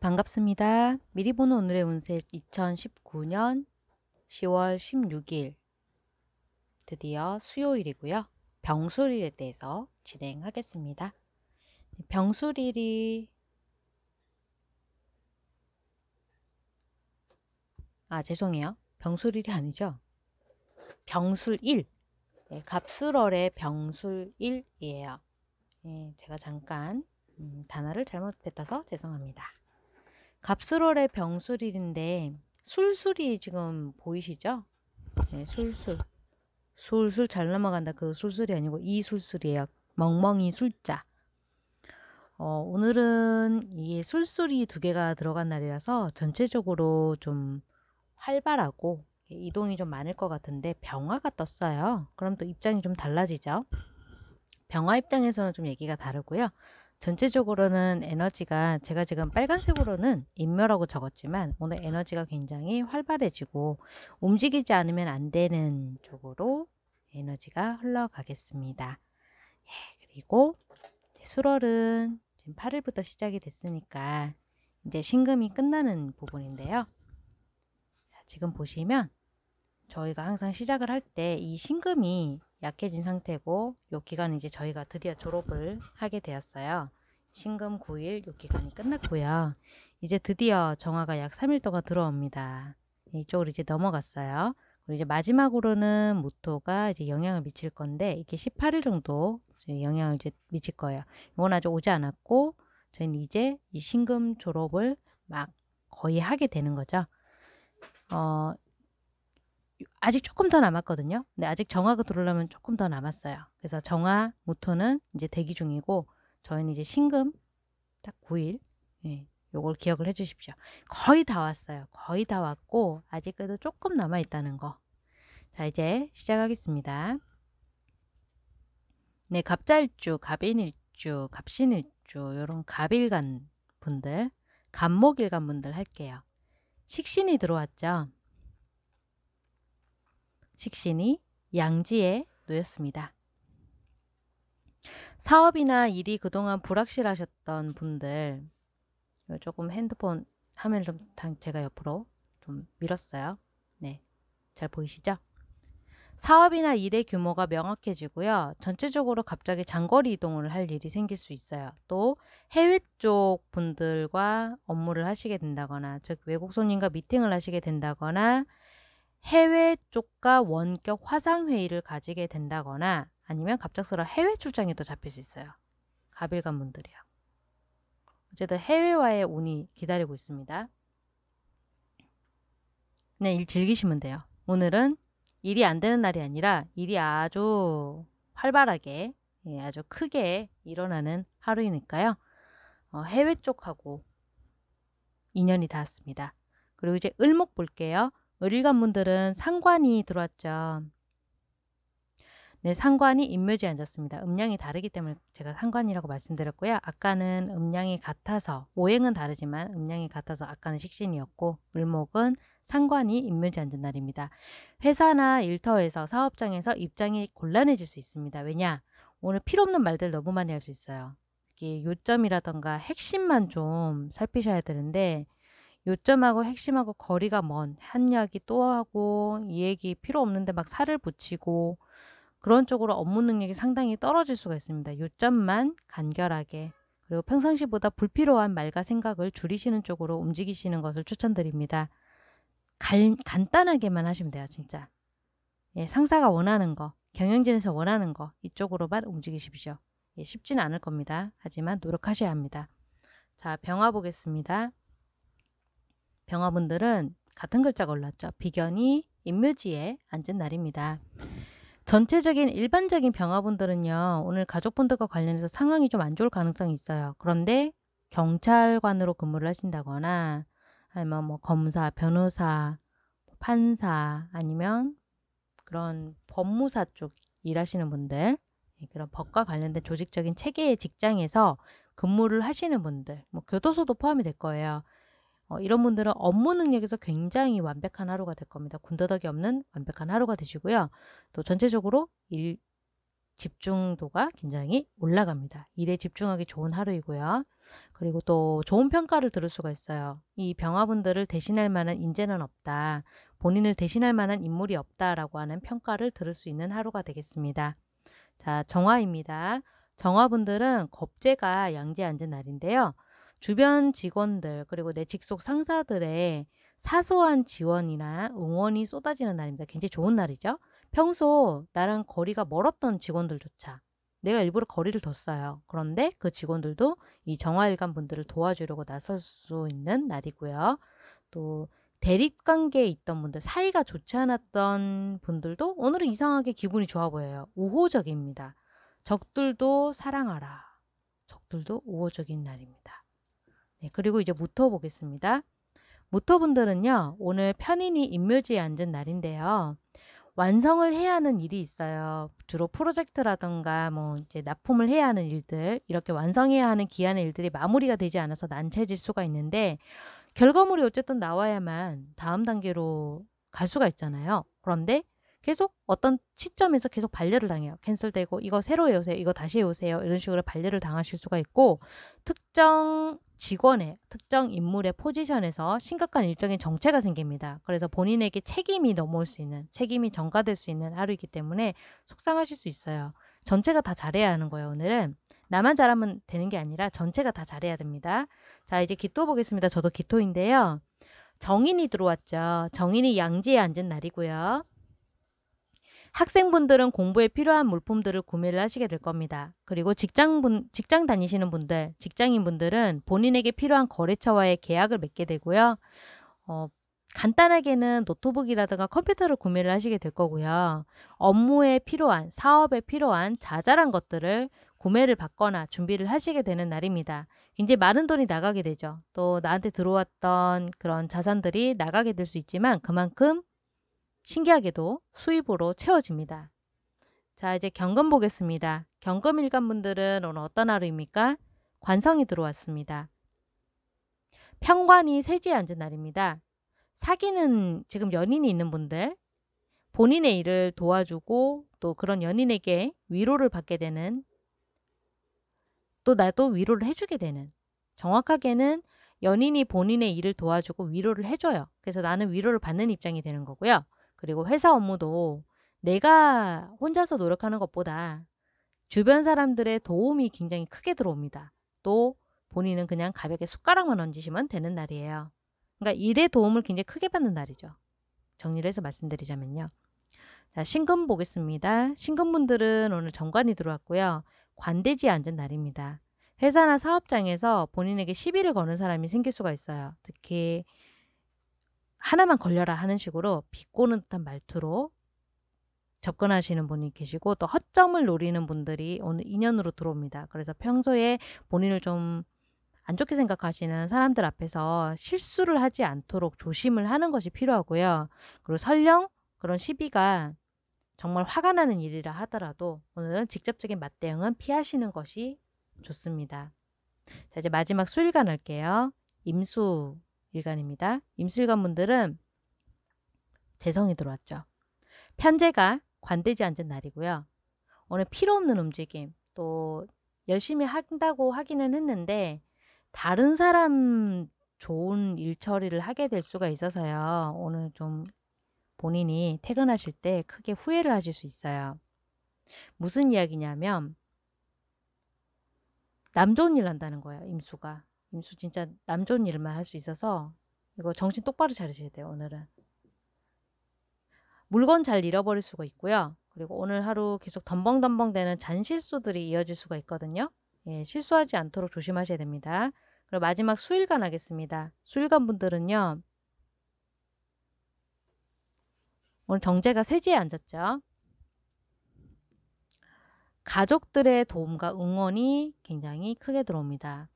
반갑습니다. 미리 보는 오늘의 운세 2019년 10월 16일 드디어 수요일이고요. 병술일에 대해서 진행하겠습니다. 병술일이 아 죄송해요. 병술일이 아니죠. 병술일 네, 갑술월의 병술일이에요. 네, 제가 잠깐 음, 단어를 잘못 뱉어서 죄송합니다. 갑수롤의 병술일인데 술술이 지금 보이시죠? 네, 술술. 술술 잘 넘어간다. 그 술술이 아니고 이 술술이에요. 멍멍이 술자. 어, 오늘은 이 술술이 두 개가 들어간 날이라서 전체적으로 좀 활발하고 이동이 좀 많을 것 같은데 병화가 떴어요. 그럼 또 입장이 좀 달라지죠. 병화 입장에서는 좀 얘기가 다르고요. 전체적으로는 에너지가 제가 지금 빨간색으로는 인멸하고 적었지만 오늘 에너지가 굉장히 활발해지고 움직이지 않으면 안 되는 쪽으로 에너지가 흘러가겠습니다. 예, 그리고 수월은 지금 8일부터 시작이 됐으니까 이제 신금이 끝나는 부분인데요. 지금 보시면 저희가 항상 시작을 할 때 이 신금이 약해진 상태고 요 기간 이제 저희가 드디어 졸업을 하게 되었어요. 신금 9일 요 기간이 끝났고요. 이제 드디어 정화가 약 3일 동안 들어옵니다. 이쪽으로 이제 넘어갔어요. 그리고 이제 마지막으로는 모토가 이제 영향을 미칠 건데 이게 18일 정도 영향을 이제 미칠 거예요. 이건 아직 오지 않았고 저희는 이제 이 신금 졸업을 막 거의 하게 되는 거죠. 어, 아직 조금 더 남았거든요. 근데 아직 정화가 들어오려면 조금 더 남았어요. 그래서 정화 모토는 이제 대기 중이고 저희는 이제 신금 딱 9일 예, 요걸 기억을 해주십시오. 거의 다 왔어요. 거의 다 왔고 아직 그래도 조금 남아있다는 거. 자 이제 시작하겠습니다. 네, 갑자일주, 갑인일주, 갑신일주 요런 갑일간 분들, 갑목일간 분들 할게요. 식신이 들어왔죠. 식신이 양지에 놓였습니다. 사업이나 일이 그동안 불확실하셨던 분들 조금 핸드폰 화면을 좀 제가 옆으로 좀 밀었어요. 네, 잘 보이시죠? 사업이나 일의 규모가 명확해지고요. 전체적으로 갑자기 장거리 이동을 할 일이 생길 수 있어요. 또 해외 쪽 분들과 업무를 하시게 된다거나 즉 외국 손님과 미팅을 하시게 된다거나 해외 쪽과 원격 화상회의를 가지게 된다거나 아니면 갑작스러운 해외 출장이 또 잡힐 수 있어요. 가빌간 분들이요. 어쨌든 해외와의 운이 기다리고 있습니다. 그냥 네, 일 즐기시면 돼요. 오늘은 일이 안 되는 날이 아니라 일이 아주 활발하게 예, 아주 크게 일어나는 하루이니까요. 어, 해외 쪽하고 인연이 닿았습니다. 그리고 이제 을목 볼게요. 을일관 분들은 상관이 들어왔죠. 네, 상관이 임묘지에 앉았습니다. 음량이 다르기 때문에 제가 상관이라고 말씀드렸고요. 아까는 음량이 같아서, 오행은 다르지만 음량이 같아서 아까는 식신이었고 을목은 상관이 임묘지에 앉은 날입니다. 회사나 일터에서 사업장에서 입장이 곤란해질 수 있습니다. 왜냐? 오늘 필요없는 말들 너무 많이 할 수 있어요. 요점이라던가 핵심만 좀 살피셔야 되는데 요점하고 핵심하고 거리가 먼 한 이야기 또 하고 이 얘기 필요 없는데 막 살을 붙이고 그런 쪽으로 업무 능력이 상당히 떨어질 수가 있습니다. 요점만 간결하게 그리고 평상시보다 불필요한 말과 생각을 줄이시는 쪽으로 움직이시는 것을 추천드립니다. 간, 간단하게만 하시면 돼요, 진짜. 예, 상사가 원하는 거, 경영진에서 원하는 거 이쪽으로만 움직이십시오. 예, 쉽진 않을 겁니다. 하지만 노력하셔야 합니다. 자, 병화 보겠습니다. 병화분들은 같은 글자가 올랐죠. 비견이 임묘지에 앉은 날입니다. 전체적인 일반적인 병화분들은요. 오늘 가족분들과 관련해서 상황이 좀 안 좋을 가능성이 있어요. 그런데 경찰관으로 근무를 하신다거나 아니면 뭐 검사, 변호사, 판사 아니면 그런 법무사 쪽 일하시는 분들 예, 그런 법과 관련된 조직적인 체계의 직장에서 근무를 하시는 분들 뭐 교도소도 포함이 될 거예요. 어, 이런 분들은 업무 능력에서 굉장히 완벽한 하루가 될 겁니다. 군더더기 없는 완벽한 하루가 되시고요. 또 전체적으로 일 집중도가 굉장히 올라갑니다. 일에 집중하기 좋은 하루이고요. 그리고 또 좋은 평가를 들을 수가 있어요. 이 병화분들을 대신할 만한 인재는 없다. 본인을 대신할 만한 인물이 없다라고 하는 평가를 들을 수 있는 하루가 되겠습니다. 자, 정화입니다. 정화분들은 겁재가 양지 앉은 날인데요. 주변 직원들 그리고 내 직속 상사들의 사소한 지원이나 응원이 쏟아지는 날입니다. 굉장히 좋은 날이죠. 평소 나랑 거리가 멀었던 직원들조차 내가 일부러 거리를 뒀어요. 그런데 그 직원들도 이 정화일관 분들을 도와주려고 나설 수 있는 날이고요. 또 대립관계에 있던 분들, 사이가 좋지 않았던 분들도 오늘은 이상하게 기분이 좋아 보여요. 우호적입니다. 적들도 사랑하라. 적들도 우호적인 날입니다. 네, 그리고 이제 무토 보겠습니다. 무토분들은요. 오늘 편인이 인묘지에 앉은 날인데요. 완성을 해야 하는 일이 있어요. 주로 프로젝트라든가 뭐 이제 납품을 해야 하는 일들, 이렇게 완성해야 하는 기한의 일들이 마무리가 되지 않아서 난처해질 수가 있는데 결과물이 어쨌든 나와야만 다음 단계로 갈 수가 있잖아요. 그런데 계속 어떤 시점에서 계속 반려를 당해요. 캔슬되고 이거 새로 해오세요. 이거 다시 해오세요. 이런 식으로 반려를 당하실 수가 있고 특정 직원의 특정 인물의 포지션에서 심각한 일정의 정체가 생깁니다. 그래서 본인에게 책임이 넘어올 수 있는 책임이 전가될 수 있는 하루이기 때문에 속상하실 수 있어요. 전체가 다 잘해야 하는 거예요. 오늘은 나만 잘하면 되는 게 아니라 전체가 다 잘해야 됩니다. 자 이제 기토 보겠습니다. 저도 기토인데요. 정인이 들어왔죠. 정인이 양지에 앉은 날이고요. 학생분들은 공부에 필요한 물품들을 구매를 하시게 될 겁니다. 그리고 직장 분, 직장 다니시는 분들, 직장인분들은 본인에게 필요한 거래처와의 계약을 맺게 되고요. 어, 간단하게는 노트북이라든가 컴퓨터를 구매를 하시게 될 거고요. 업무에 필요한, 사업에 필요한 자잘한 것들을 구매를 받거나 준비를 하시게 되는 날입니다. 굉장히 많은 돈이 나가게 되죠. 또 나한테 들어왔던 그런 자산들이 나가게 될 수 있지만 그만큼 신기하게도 수입으로 채워집니다. 자, 이제 경금 보겠습니다. 경금 일간분들은 오늘 어떤 하루입니까? 관성이 들어왔습니다. 평관이 세지에 앉은 날입니다. 사기는 지금 연인이 있는 분들, 본인의 일을 도와주고 또 그런 연인에게 위로를 받게 되는 또 나도 위로를 해주게 되는 정확하게는 연인이 본인의 일을 도와주고 위로를 해줘요. 그래서 나는 위로를 받는 입장이 되는 거고요. 그리고 회사 업무도 내가 혼자서 노력하는 것보다 주변 사람들의 도움이 굉장히 크게 들어옵니다. 또 본인은 그냥 가볍게 숟가락만 얹으시면 되는 날이에요. 그러니까 일의 도움을 굉장히 크게 받는 날이죠. 정리를 해서 말씀드리자면요. 자, 신금 보겠습니다. 신금분들은 오늘 정관이 들어왔고요. 관대지에 앉은 날입니다. 회사나 사업장에서 본인에게 시비를 거는 사람이 생길 수가 있어요. 특히 하나만 걸려라 하는 식으로 비꼬는 듯한 말투로 접근하시는 분이 계시고 또 허점을 노리는 분들이 오늘 인연으로 들어옵니다. 그래서 평소에 본인을 좀 안 좋게 생각하시는 사람들 앞에서 실수를 하지 않도록 조심을 하는 것이 필요하고요. 그리고 설령 그런 시비가 정말 화가 나는 일이라 하더라도 오늘은 직접적인 맞대응은 피하시는 것이 좋습니다. 자, 이제 마지막 수일간 할게요. 임수 일간입니다. 임술관분들은 재성이 들어왔죠. 편제가 관대지 않은 날이고요. 오늘 필요 없는 움직임 또 열심히 한다고 하기는 했는데 다른 사람 좋은 일 처리를 하게 될 수가 있어서요. 오늘 좀 본인이 퇴근하실 때 크게 후회를 하실 수 있어요. 무슨 이야기냐면 남 좋은 일 한다는 거예요. 임수가. 민수 진짜 남 좋은 일만 할 수 있어서 이거 정신 똑바로 차리셔야 돼요. 오늘은. 물건 잘 잃어버릴 수가 있고요. 그리고 오늘 하루 계속 덤벙덤벙 되는 잔실수들이 이어질 수가 있거든요. 예, 실수하지 않도록 조심하셔야 됩니다. 그리고 마지막 수일간 하겠습니다. 수일간 분들은요. 오늘 정제가 세지에 앉았죠. 가족들의 도움과 응원이 굉장히 크게 들어옵니다.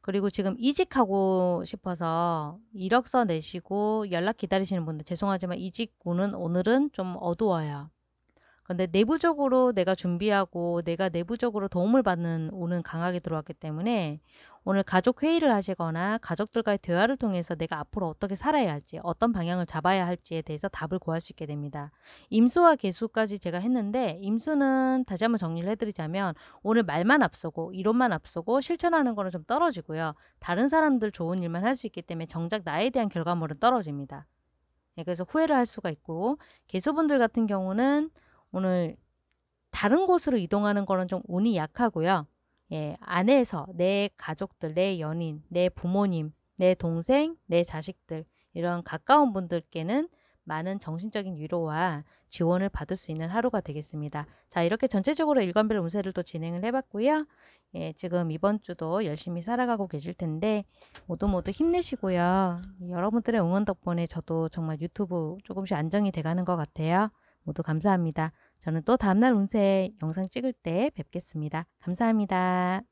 그리고 지금 이직하고 싶어서 이력서 내시고 연락 기다리시는 분들 죄송하지만 이직고는 오늘은 좀 어두워요. 근데 내부적으로 내가 준비하고 내가 내부적으로 도움을 받는 오는 강하게 들어왔기 때문에 오늘 가족 회의를 하시거나 가족들과의 대화를 통해서 내가 앞으로 어떻게 살아야 할지 어떤 방향을 잡아야 할지에 대해서 답을 구할 수 있게 됩니다. 임수와 개수까지 제가 했는데 임수는 다시 한번 정리를 해드리자면 오늘 말만 앞서고 이론만 앞서고 실천하는 거는 좀 떨어지고요. 다른 사람들 좋은 일만 할 수 있기 때문에 정작 나에 대한 결과물은 떨어집니다. 예, 그래서 후회를 할 수가 있고 개수분들 같은 경우는 오늘 다른 곳으로 이동하는 거는 좀 운이 약하고요. 예, 안에서 내 가족들, 내 연인, 내 부모님, 내 동생, 내 자식들 이런 가까운 분들께는 많은 정신적인 위로와 지원을 받을 수 있는 하루가 되겠습니다. 자, 이렇게 전체적으로 일관별 운세를 또 진행을 해봤고요. 예, 지금 이번 주도 열심히 살아가고 계실 텐데 모두 모두 힘내시고요. 여러분들의 응원 덕분에 저도 정말 유튜브 조금씩 안정이 돼가는 것 같아요. 모두 감사합니다. 저는 또 다음날 운세 영상 찍을 때 뵙겠습니다. 감사합니다.